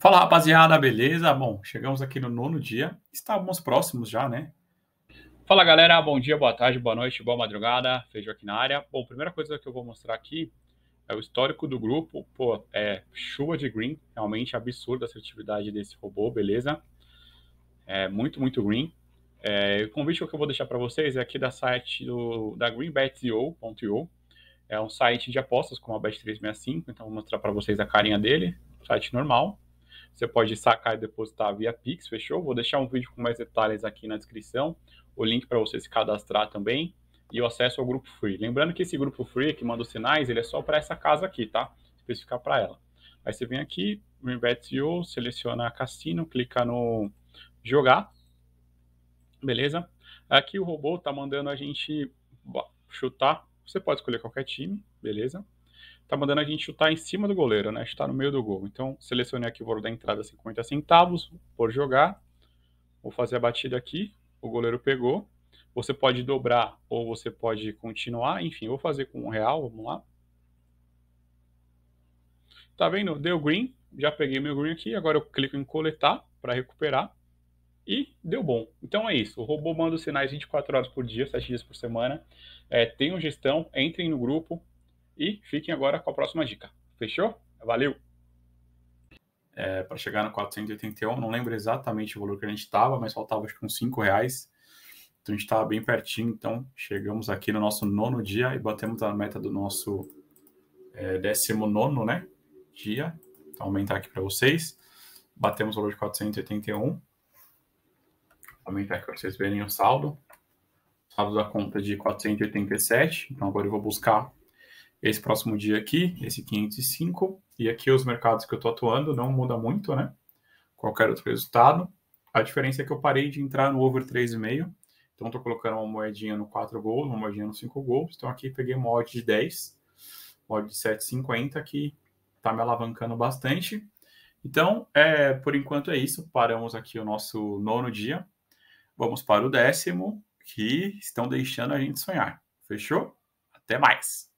Fala rapaziada, beleza? Bom, chegamos aqui no nono dia, estávamos próximos já, né? Fala galera, bom dia, boa tarde, boa noite, boa madrugada, Feijo aqui na área. Bom, primeira coisa que eu vou mostrar aqui é o histórico do grupo, pô, é chuva de green, realmente absurda a assertividade desse robô, beleza? É muito, muito green. É, o convite que eu vou deixar para vocês é aqui da site do, da greenbet.io, é um site de apostas com a Bet365, então vou mostrar para vocês a carinha dele, site normal, você pode sacar e depositar via Pix, fechou? Vou deixar um vídeo com mais detalhes aqui na descrição, o link para você se cadastrar também e o acesso ao grupo free. Lembrando que esse grupo free que manda os sinais, ele é só para essa casa aqui, tá? Especificar para ela. Aí você vem aqui, RebetU, seleciona Cassino, clica no jogar, beleza? Aqui o robô tá mandando a gente chutar. Você pode escolher qualquer time, beleza? tá mandando a gente chutar em cima do goleiro, né? Chutar no meio do gol. Então, selecionei aqui o valor da entrada 50 centavos por jogar. Vou fazer a batida aqui. O goleiro pegou. Você pode dobrar ou você pode continuar. Enfim, vou fazer com um real. Vamos lá. Tá vendo? Deu green. Já peguei meu green aqui. Agora eu clico em coletar para recuperar. E deu bom. Então é isso. O robô manda os sinais 24 horas por dia, 7 dias por semana. É, tenham gestão, entrem no grupo, e fiquem agora com a próxima dica. Fechou? Valeu! É, para chegar no 481, não lembro exatamente o valor que a gente estava, mas faltava acho que uns 5 reais. Então a gente estava bem pertinho, então chegamos aqui no nosso nono dia e batemos a meta do nosso é, décimo nono né, dia. Então aumentar aqui para vocês. Batemos o valor de 481. Aumentar aqui para vocês verem o saldo. Saldo da conta de 487. Então agora eu vou buscar esse próximo dia aqui, esse 505, e aqui os mercados que eu estou atuando, não muda muito, né? Qualquer outro resultado. A diferença é que eu parei de entrar no over 3,5, então estou colocando uma moedinha no 4 gols, uma moedinha no 5 gols, então aqui peguei uma odd de 10, uma odd de 7,50, que está me alavancando bastante. Então, é, por enquanto é isso, paramos aqui o nosso nono dia, vamos para o décimo, que estão deixando a gente sonhar. Fechou? Até mais!